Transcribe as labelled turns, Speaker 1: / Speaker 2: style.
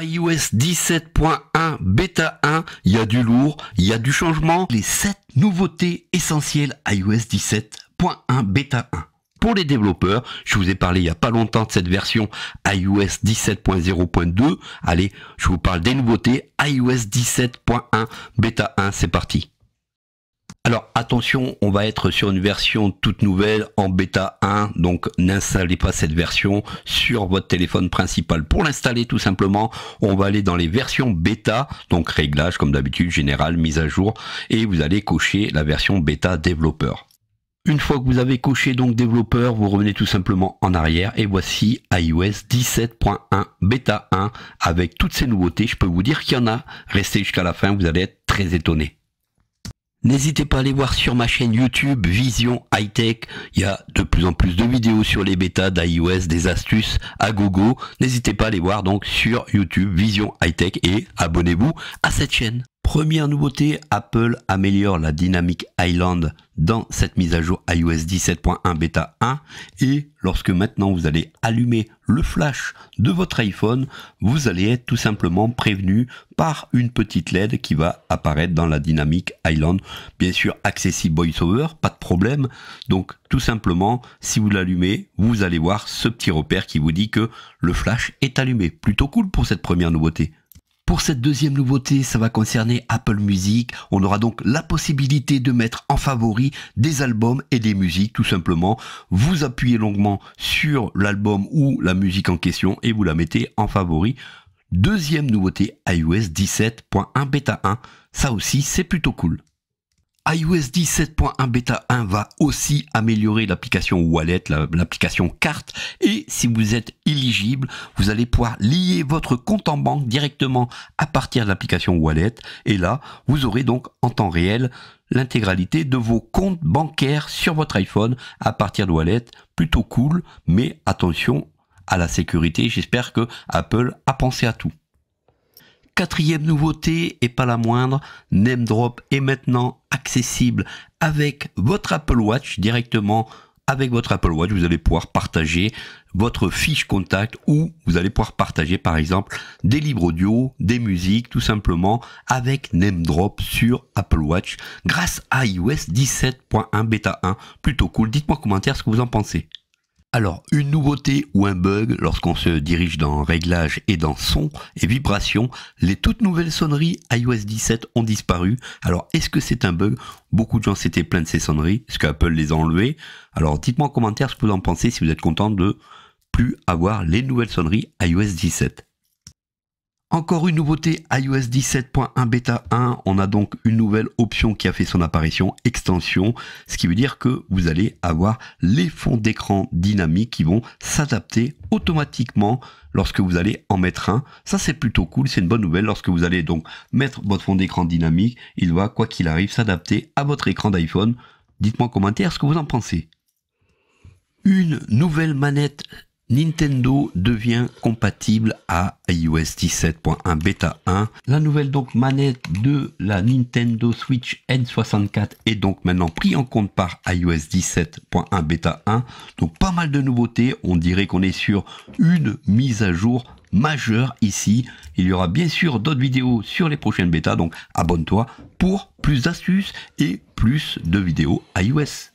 Speaker 1: iOS 17.1 bêta 1, il y a du lourd, il y a du changement, les 7 nouveautés essentielles iOS 17.1 bêta 1 pour les développeurs. Je vous ai parlé il n'y a pas longtemps de cette version iOS 17.0.2. Allez, je vous parle des nouveautés iOS 17.1 bêta 1, c'est parti. Alors attention, on va être sur une version toute nouvelle en bêta 1, donc n'installez pas cette version sur votre téléphone principal. Pour l'installer tout simplement, on va aller dans les versions bêta, donc réglages comme d'habitude, général, mise à jour, et vous allez cocher la version bêta développeur. Une fois que vous avez coché donc développeur, vous revenez tout simplement en arrière et voici iOS 17.1 bêta 1 avec toutes ces nouveautés. Je peux vous dire qu'il y en a. Restez jusqu'à la fin, vous allez être très étonné. N'hésitez pas à aller voir sur ma chaîne YouTube Vision Hightech, Il y a de plus en plus de vidéos sur les bêtas d'iOS, des astuces à gogo. N'hésitez pas à aller voir donc sur YouTube Vision Hightech et abonnez-vous à cette chaîne. Première nouveauté, Apple améliore la dynamique Island dans cette mise à jour iOS 17.1 bêta 1 et lorsque maintenant vous allez allumer le flash de votre iPhone, vous allez être tout simplement prévenu par une petite LED qui va apparaître dans la dynamique Island. Bien sûr, accessible VoiceOver, pas de problème. Donc tout simplement, si vous l'allumez, vous allez voir ce petit repère qui vous dit que le flash est allumé. Plutôt cool pour cette première nouveauté. Pour cette deuxième nouveauté, ça va concerner Apple Music. On aura donc la possibilité de mettre en favori des albums et des musiques, tout simplement. Vous appuyez longuement sur l'album ou la musique en question et vous la mettez en favori. Deuxième nouveauté, iOS 17.1 Beta 1. Ça aussi, c'est plutôt cool iOS 17.1 bêta 1 va aussi améliorer l'application Wallet, l'application carte, et si vous êtes éligible, vous allez pouvoir lier votre compte en banque directement à partir de l'application Wallet, et là, vous aurez donc en temps réel l'intégralité de vos comptes bancaires sur votre iPhone à partir de Wallet, plutôt cool, mais attention à la sécurité, j'espère que Apple a pensé à tout. Quatrième nouveauté, et pas la moindre, NameDrop est maintenant accessible avec votre Apple Watch directement. Avec votre Apple Watch, vous allez pouvoir partager votre fiche contact ou vous allez pouvoir partager par exemple des livres audio, des musiques tout simplement avec NameDrop sur Apple Watch grâce à iOS 17.1 Beta 1. Plutôt cool. Dites-moi en commentaire ce que vous en pensez. Alors, une nouveauté ou un bug, lorsqu'on se dirige dans réglages et dans son et vibrations, les toutes nouvelles sonneries iOS 17 ont disparu. Alors, est-ce que c'est un bug Beaucoup de gens s'étaient plaints de ces sonneries. Est-ce qu'Apple les a enlevées Alors, dites-moi en commentaire ce que vous en pensez si vous êtes content de plus avoir les nouvelles sonneries iOS 17. Encore une nouveauté iOS 17.1 bêta 1, on a donc une nouvelle option qui a fait son apparition, extension, ce qui veut dire que vous allez avoir les fonds d'écran dynamiques qui vont s'adapter automatiquement lorsque vous allez en mettre un. Ça c'est plutôt cool, c'est une bonne nouvelle. Lorsque vous allez donc mettre votre fond d'écran dynamique, il va quoi qu'il arrive s'adapter à votre écran d'iPhone. Dites-moi en commentaire ce que vous en pensez. Une nouvelle manette Nintendo devient compatible à iOS 17.1 Beta 1. La nouvelle donc manette de la Nintendo Switch N64 est donc maintenant prise en compte par iOS 17.1 Beta 1. Donc pas mal de nouveautés. On dirait qu'on est sur une mise à jour majeure ici. Il y aura bien sûr d'autres vidéos sur les prochaines bêtas. Donc abonne-toi pour plus d'astuces et plus de vidéos iOS.